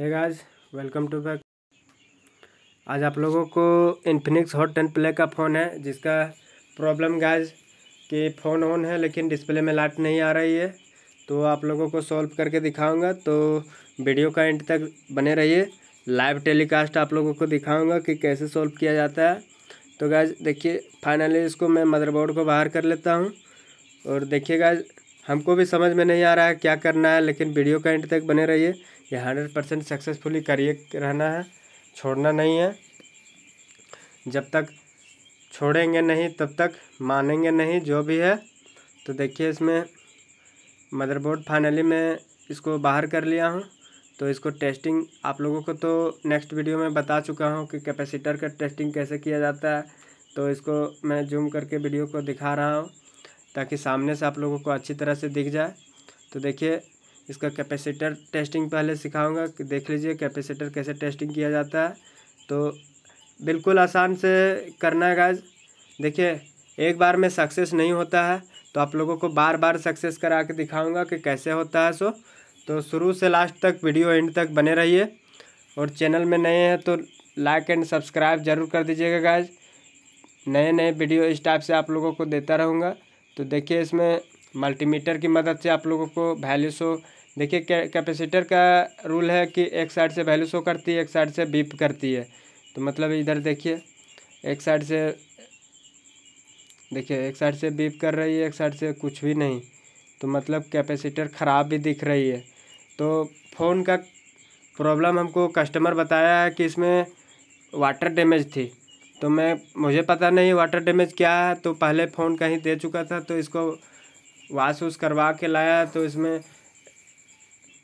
है गाज welcome to back आज आप लोगों को इन्फिनिक्स हॉट टेन प्ले का फ़ोन है जिसका प्रॉब्लम गाज कि फ़ोन ऑन है लेकिन डिस्प्ले में लाइट नहीं आ रही है तो आप लोगों को सॉल्व करके दिखाऊंगा तो वीडियो का एंड तक बने रहिए लाइव टेलीकास्ट आप लोगों को दिखाऊंगा कि कैसे सॉल्व किया जाता है तो गाज देखिए फाइनली इसको मैं मदरबोर्ड को बाहर कर लेता हूँ और देखिए गाज हमको भी समझ में नहीं आ रहा है क्या करना है लेकिन वीडियो का एंड तक बने रहिए ये हंड्रेड परसेंट सक्सेसफुली करिए रहना है छोड़ना नहीं है जब तक छोड़ेंगे नहीं तब तक मानेंगे नहीं जो भी है तो देखिए इसमें मदरबोर्ड फाइनली मैं इसको बाहर कर लिया हूँ तो इसको टेस्टिंग आप लोगों को तो नेक्स्ट वीडियो में बता चुका हूँ कि कैपेसिटर का टेस्टिंग कैसे किया जाता है तो इसको मैं जूम करके वीडियो को दिखा रहा हूँ ताकि सामने से आप लोगों को अच्छी तरह से दिख जाए तो देखिए इसका कैपेसिटर टेस्टिंग पहले सिखाऊंगा देख लीजिए कैपेसिटर कैसे टेस्टिंग किया जाता है तो बिल्कुल आसान से करना है गाइज देखिए एक बार में सक्सेस नहीं होता है तो आप लोगों को बार बार सक्सेस करा के दिखाऊँगा कि कैसे होता है सो तो शुरू से लास्ट तक वीडियो एंड तक बने रहिए और चैनल में नए हैं तो लाइक एंड सब्सक्राइब जरूर कर दीजिएगा गाइज नए नए वीडियो इस टाइप से आप लोगों को देता रहूँगा तो देखिए इसमें मल्टीमीटर की मदद से आप लोगों को वैल्यू शो देखिए कैपेसिटर का रूल है कि एक साइड से वैल्यू शो करती है एक साइड से बीप करती है तो मतलब इधर देखिए एक साइड से देखिए एक साइड से बीप कर रही है एक साइड से कुछ भी नहीं तो मतलब कैपेसिटर ख़राब भी दिख रही है तो फ़ोन का प्रॉब्लम हमको कस्टमर बताया है कि इसमें वाटर डैमेज थी तो मैं मुझे पता नहीं वाटर डैमेज क्या है तो पहले फ़ोन कहीं दे चुका था तो इसको वाश वूश करवा के लाया तो इसमें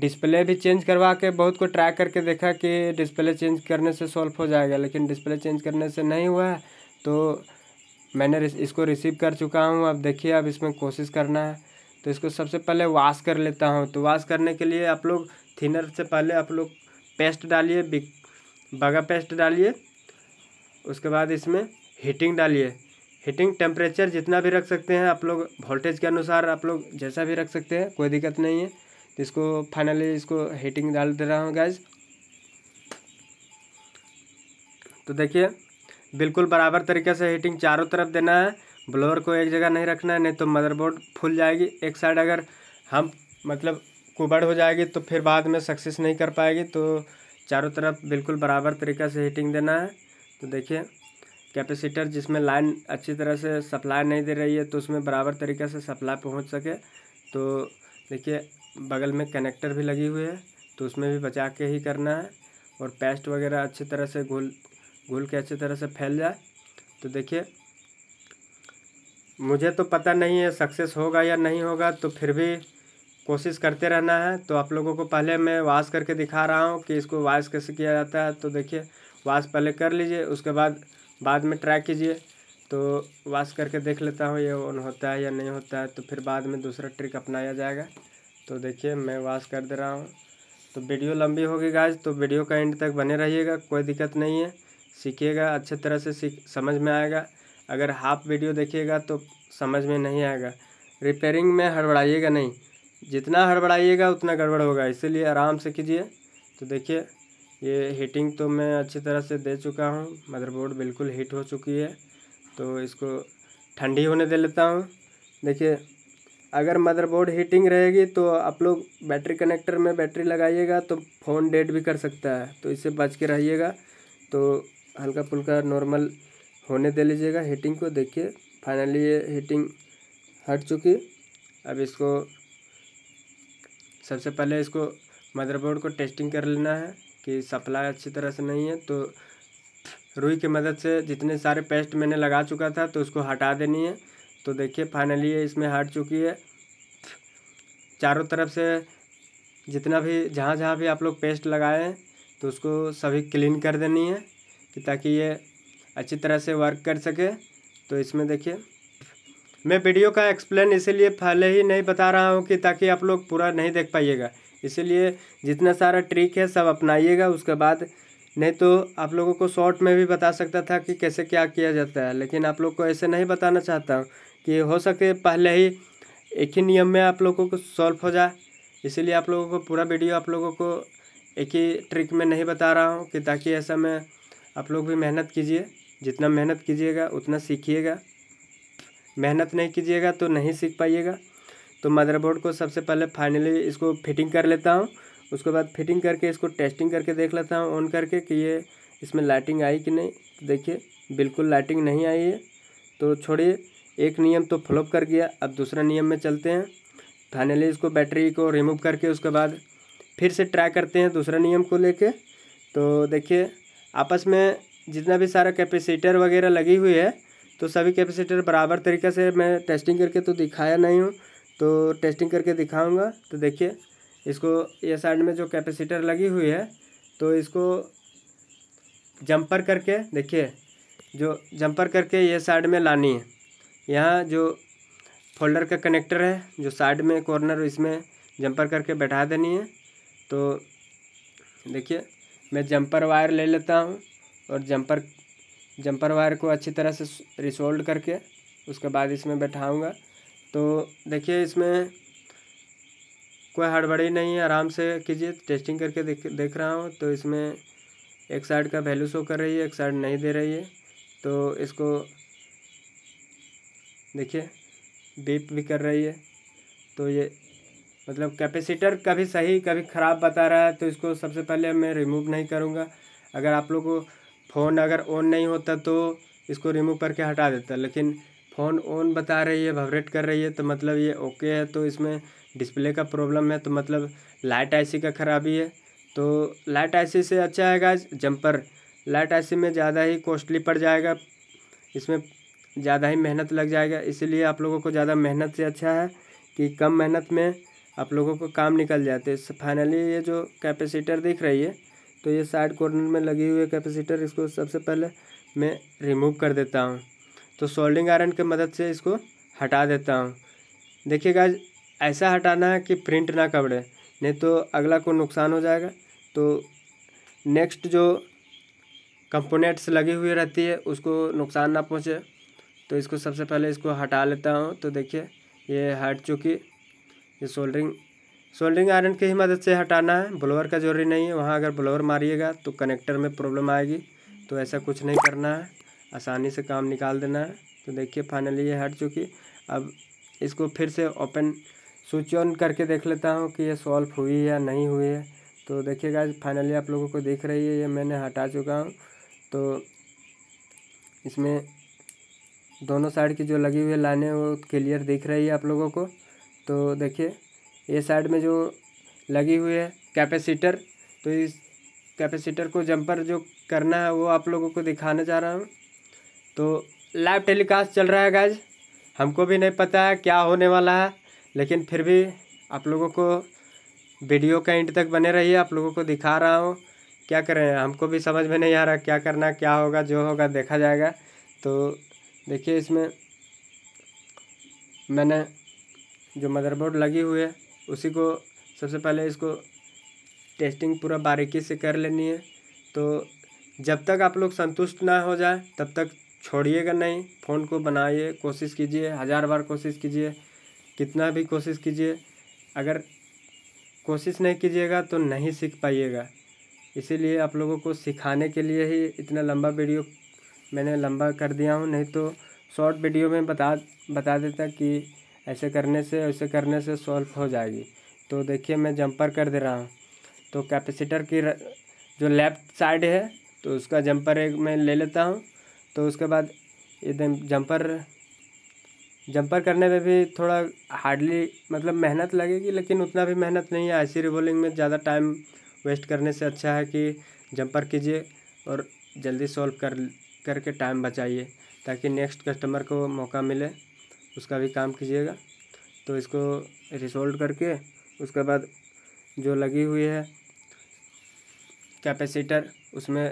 डिस्प्ले भी चेंज करवा के बहुत को ट्राई करके देखा कि डिस्प्ले चेंज करने से सॉल्व हो जाएगा लेकिन डिस्प्ले चेंज करने से नहीं हुआ है तो मैंने इसको रिसीव कर चुका हूँ अब देखिए अब इसमें कोशिश करना है तो इसको सबसे पहले वाश कर लेता हूँ तो वाश करने के लिए आप लोग थिनर से पहले आप लोग पेस्ट डालिए बगा पेस्ट डालिए उसके बाद इसमें हीटिंग डालिए हीटिंग टेम्परेचर जितना भी रख सकते हैं आप लोग वोल्टेज के अनुसार आप लोग जैसा भी रख सकते हैं कोई दिक्कत नहीं है तो इसको फाइनली इसको हीटिंग डाल दे रहा हूँ गैस तो देखिए बिल्कुल बराबर तरीके से हीटिंग चारों तरफ देना है ब्लोअर को एक जगह नहीं रखना है नहीं तो मदरबोर्ड फूल जाएगी एक साइड अगर हम मतलब कुबड़ हो जाएगी तो फिर बाद में सक्सेस नहीं कर पाएगी तो चारों तरफ बिल्कुल बराबर तरीक़े से हीटिंग देना है तो देखिए कैपेसिटर जिसमें लाइन अच्छी तरह से सप्लाई नहीं दे रही है तो उसमें बराबर तरीके से सप्लाई पहुंच सके तो देखिए बगल में कनेक्टर भी लगी हुई है तो उसमें भी बचा के ही करना है और पेस्ट वगैरह अच्छी तरह से घुल घुल के अच्छी तरह से फैल जाए तो देखिए मुझे तो पता नहीं है सक्सेस होगा या नहीं होगा तो फिर भी कोशिश करते रहना है तो आप लोगों को पहले मैं वाश करके दिखा रहा हूँ कि इसको वाश कैसे किया जाता है तो देखिए वाश पहले कर लीजिए उसके बाद बाद में ट्राई कीजिए तो वाश करके देख लेता हूँ ये ऑन होता है या नहीं होता है तो फिर बाद में दूसरा ट्रिक अपनाया जाएगा तो देखिए मैं वॉश कर दे रहा हूँ तो वीडियो लंबी होगी गाइज तो वीडियो का एंड तक बने रहिएगा कोई दिक्कत नहीं है सीखिएगा अच्छे तरह से सीख समझ में आएगा अगर हाफ वीडियो देखिएगा तो समझ में नहीं आएगा रिपेयरिंग में हड़बड़ाइएगा नहीं जितना हड़बड़ाइएगा उतना गड़बड़ होगा इसीलिए आराम से कीजिए तो देखिए ये हीटिंग तो मैं अच्छी तरह से दे चुका हूँ मदरबोर्ड बिल्कुल हीट हो चुकी है तो इसको ठंडी होने दे लेता हूँ देखिए अगर मदरबोर्ड हीटिंग रहेगी तो आप लोग बैटरी कनेक्टर में बैटरी लगाइएगा तो फ़ोन डेड भी कर सकता है तो इससे बच के रहिएगा तो हल्का फुल्का नॉर्मल होने दे लीजिएगा हीटिंग को देखिए फाइनली ये हीटिंग हट चुकी अब इसको सबसे पहले इसको मदरबोर्ड को टेस्टिंग कर लेना है कि सप्लाई अच्छी तरह से नहीं है तो रुई की मदद से जितने सारे पेस्ट मैंने लगा चुका था तो उसको हटा देनी है तो देखिए फाइनली ये इसमें हट चुकी है चारों तरफ से जितना भी जहाँ जहाँ भी आप लोग पेस्ट लगाए हैं तो उसको सभी क्लीन कर देनी है कि ताकि ये अच्छी तरह से वर्क कर सके तो इसमें देखिए मैं वीडियो का एक्सप्लेन इसीलिए पहले ही नहीं बता रहा हूँ कि ताकि आप लोग पूरा नहीं देख पाइएगा इसीलिए जितना सारा ट्रिक है सब अपनाइएगा उसके बाद नहीं तो आप लोगों को शॉर्ट में भी बता सकता था कि कैसे क्या किया जाता है लेकिन आप लोग को ऐसे नहीं बताना चाहता हूँ कि हो सके पहले ही एक ही नियम में आप लोगों को सॉल्व हो जाए इसीलिए आप लोगों को पूरा वीडियो आप लोगों को एक ही ट्रिक में नहीं बता रहा हूँ कि ताकि ऐसा में आप लोग भी मेहनत कीजिए जितना मेहनत कीजिएगा उतना सीखिएगा मेहनत नहीं कीजिएगा तो नहीं सीख पाइएगा तो मदरबोर्ड को सबसे पहले फाइनली इसको फिटिंग कर लेता हूँ उसके बाद फिटिंग करके इसको टेस्टिंग करके देख लेता हूँ ऑन करके कि ये इसमें लाइटिंग आई कि नहीं तो देखिए बिल्कुल लाइटिंग नहीं आई है तो छोड़िए एक नियम तो फ्लॉप कर गया अब दूसरा नियम में चलते हैं फाइनली इसको बैटरी को रिमूव करके उसके बाद फिर से ट्राई करते हैं दूसरा नियम को लेके तो देखिए आपस में जितना भी सारा कैपेसिटर वगैरह लगी हुई है तो सभी कैपेसिटर बराबर तरीके से मैं टेस्टिंग करके तो दिखाया नहीं हूँ तो टेस्टिंग करके दिखाऊँगा तो देखिए इसको ये साइड में जो कैपेसिटर लगी हुई है तो इसको जंपर करके देखिए जो जंपर करके ये साइड में लानी है यहाँ जो फोल्डर का कनेक्टर है जो साइड में कॉर्नर इसमें जंपर करके बैठा देनी है तो देखिए मैं जंपर वायर ले लेता हूँ और जंपर जंपर वायर को अच्छी तरह से रिसोल्ड करके उसके बाद इसमें बैठाऊँगा तो देखिए इसमें कोई हड़बड़ी नहीं है आराम से कीजिए टेस्टिंग करके देख देख रहा हूँ तो इसमें एक साइड का वैल्यू शो कर रही है एक साइड नहीं दे रही है तो इसको देखिए बीप भी कर रही है तो ये मतलब कैपेसिटर कभी सही कभी ख़राब बता रहा है तो इसको सबसे पहले मैं रिमूव नहीं करूँगा अगर आप लोग को फ़ोन अगर ऑन नहीं होता तो इसको रिमूव करके हटा देता लेकिन फ़ोन ऑन बता रही है वाइब्रेट कर रही है तो मतलब ये ओके है तो इसमें डिस्प्ले का प्रॉब्लम है तो मतलब लाइट आईसी का ख़राबी है तो लाइट आईसी से अच्छा है गाइस जंपर लाइट आईसी में ज़्यादा ही कॉस्टली पड़ जाएगा इसमें ज़्यादा ही मेहनत लग जाएगा इसीलिए आप लोगों को ज़्यादा मेहनत से अच्छा है कि कम मेहनत में आप लोगों को काम निकल जाते हैं फाइनली ये जो कैपेसिटर दिख रही है तो ये साइड कॉर्नर में लगी हुई कैपेसिटर इसको सबसे पहले मैं रिमूव कर देता हूँ तो सोल्डिंग आयरन की मदद से इसको हटा देता हूँ देखिएगा ऐसा हटाना है कि प्रिंट ना कबड़े नहीं तो अगला को नुकसान हो जाएगा तो नेक्स्ट जो कंपोनेंट्स लगी हुई रहती है उसको नुकसान ना पहुँचे तो इसको सबसे पहले इसको हटा लेता हूँ तो देखिए ये हट चुकी ये सोल्डरिंग सोल्डरिंग आयरन की ही मदद से हटाना है ब्लोअर का जरूरी नहीं है वहाँ अगर ब्लोअर मारिएगा तो कनेक्टर में प्रॉब्लम आएगी तो ऐसा कुछ नहीं करना है आसानी से काम निकाल देना है तो देखिए फाइनली ये हट चुकी अब इसको फिर से ओपन स्विच ऑन करके देख लेता हूँ कि ये सॉल्व हुई है या नहीं हुई है तो देखिएगा फाइनली आप लोगों को देख रही है ये मैंने हटा चुका हूँ तो इसमें दोनों साइड की जो लगी हुई लाइनें वो क्लियर दिख रही है आप लोगों को तो देखिए ये साइड में जो लगी हुई है कैपेसिटर तो इस कैपेसिटर को जंपर जो करना है वो आप लोगों को दिखाने जा रहा हूँ तो लाइव टेलीकास्ट चल रहा है गाइज हमको भी नहीं पता है क्या होने वाला है लेकिन फिर भी आप लोगों को वीडियो का एंड तक बने रहिए आप लोगों को दिखा रहा हूँ क्या करें हमको भी समझ में नहीं आ रहा क्या करना क्या होगा जो होगा देखा जाएगा तो देखिए इसमें मैंने जो मदरबोर्ड लगी हुई है उसी को सबसे पहले इसको टेस्टिंग पूरा बारीकी से कर लेनी है तो जब तक आप लोग संतुष्ट ना हो जाए तब तक छोड़िएगा नहीं फ़ोन को बनाइए कोशिश कीजिए हज़ार बार कोशिश कीजिए कितना भी कोशिश कीजिए अगर कोशिश नहीं कीजिएगा तो नहीं सीख पाइएगा इसीलिए आप लोगों को सिखाने के लिए ही इतना लंबा वीडियो मैंने लंबा कर दिया हूँ नहीं तो शॉर्ट वीडियो में बता बता देता कि ऐसे करने से ऐसे करने से सॉल्व हो जाएगी तो देखिए मैं जंपर कर दे रहा हूँ तो कैपेसिटर की र... जो लेफ़्ट साइड है तो उसका जंपर एक मैं ले लेता हूँ तो उसके बाद एकदम जंपर जंपर करने में भी थोड़ा हार्डली मतलब मेहनत लगेगी लेकिन उतना भी मेहनत नहीं है ऐसी रिवॉलिंग में ज़्यादा टाइम वेस्ट करने से अच्छा है कि जंपर कीजिए और जल्दी सॉल्व कर करके टाइम बचाइए ताकि नेक्स्ट कस्टमर को मौका मिले उसका भी काम कीजिएगा तो इसको रिसोल्ड करके उसके बाद जो लगी हुई है कैपेसिटर उसमें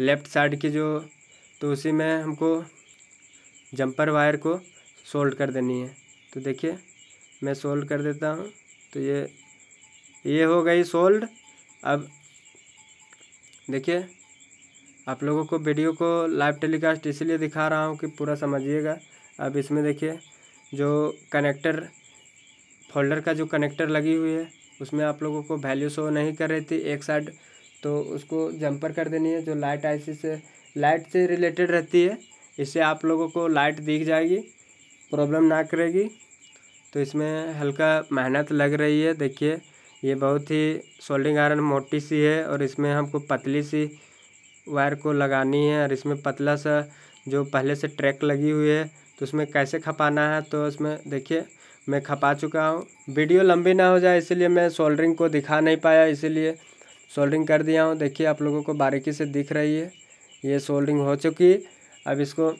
लेफ़्ट साइड की जो तो उसी में हमको जंपर वायर को सोल्ड कर देनी है तो देखिए मैं सोल्ड कर देता हूँ तो ये ये हो गई सोल्ड अब देखिए आप लोगों को वीडियो को लाइव टेलीकास्ट इसलिए दिखा रहा हूँ कि पूरा समझिएगा अब इसमें देखिए जो कनेक्टर फोल्डर का जो कनेक्टर लगी हुई है उसमें आप लोगों को वैल्यू शो नहीं कर रही थी एक साइड तो उसको जंपर कर देनी है जो लाइट आईसी से लाइट से रिलेटेड रहती है इससे आप लोगों को लाइट दिख जाएगी प्रॉब्लम ना करेगी तो इसमें हल्का मेहनत लग रही है देखिए ये बहुत ही सोल्डिंग आयरन मोटी सी है और इसमें हमको पतली सी वायर को लगानी है और इसमें पतला सा जो पहले से ट्रैक लगी हुई है तो उसमें कैसे खपाना है तो उसमें देखिए मैं खपा चुका हूँ वीडियो लंबी ना हो जाए इसीलिए मैं सोल्डरिंग को दिखा नहीं पाया इसीलिए सोल्डरिंग कर दिया हूँ देखिए आप लोगों को बारीकी से दिख रही है ये सोल्डरिंग हो चुकी अब इसको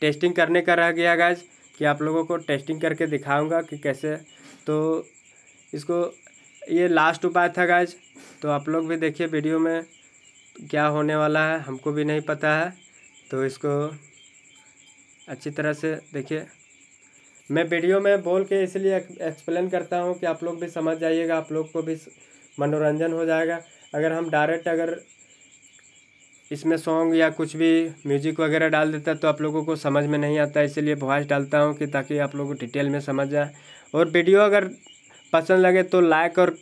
टेस्टिंग करने का रह गया गाइज कि आप लोगों को टेस्टिंग करके दिखाऊंगा कि कैसे तो इसको ये लास्ट उपाय था गाइज तो आप लोग भी देखिए वीडियो में क्या होने वाला है हमको भी नहीं पता है तो इसको अच्छी तरह से देखिए मैं वीडियो में बोल के इसलिए एक्सप्लेन करता हूँ कि आप लोग भी समझ जाइएगा आप लोग को भी मनोरंजन हो जाएगा अगर हम डायरेक्ट अगर इसमें सॉन्ग या कुछ भी म्यूजिक वगैरह डाल देता तो आप लोगों को समझ में नहीं आता इसलिए वॉइस डालता हूँ कि ताकि आप लोग डिटेल में समझ जाए और वीडियो अगर पसंद लगे तो लाइक और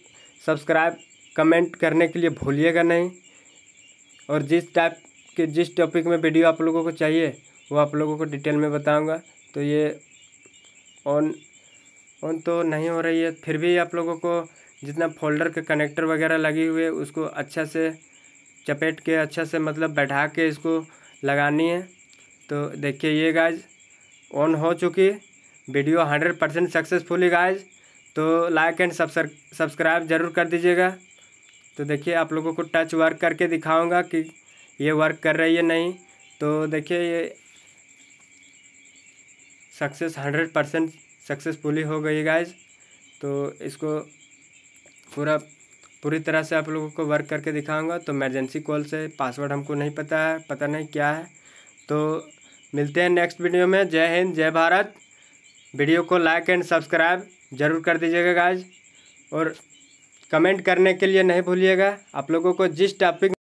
सब्सक्राइब कमेंट करने के लिए भूलिएगा नहीं और जिस टाइप के जिस टॉपिक में वीडियो आप लोगों को चाहिए वो आप लोगों को डिटेल में बताऊंगा तो ये ऑन ऑन तो नहीं हो रही है फिर भी आप लोगों को जितना फोल्डर के कनेक्टर वगैरह लगे हुए उसको अच्छा से चपेट के अच्छा से मतलब बैठा के इसको लगानी है तो देखिए ये गाइज ऑन हो चुकी video hundred percent successfully guys तो लाइक एंड सब्सक्राइब जरूर कर दीजिएगा तो देखिए आप लोगों को टच वर्क करके दिखाऊंगा कि ये वर्क कर रही है नहीं तो देखिए ये सक्सेस हंड्रेड परसेंट सक्सेसफुली हो गई गाइज तो इसको पूरा पूरी तरह से आप लोगों को वर्क करके दिखाऊंगा तो इमरजेंसी कॉल से पासवर्ड हमको नहीं पता है पता नहीं क्या है तो मिलते हैं नेक्स्ट वीडियो में जय हिंद जय भारत वीडियो को लाइक एंड सब्सक्राइब ज़रूर कर दीजिएगा गाइज और कमेंट करने के लिए नहीं भूलिएगा आप लोगों को जिस टॉपिक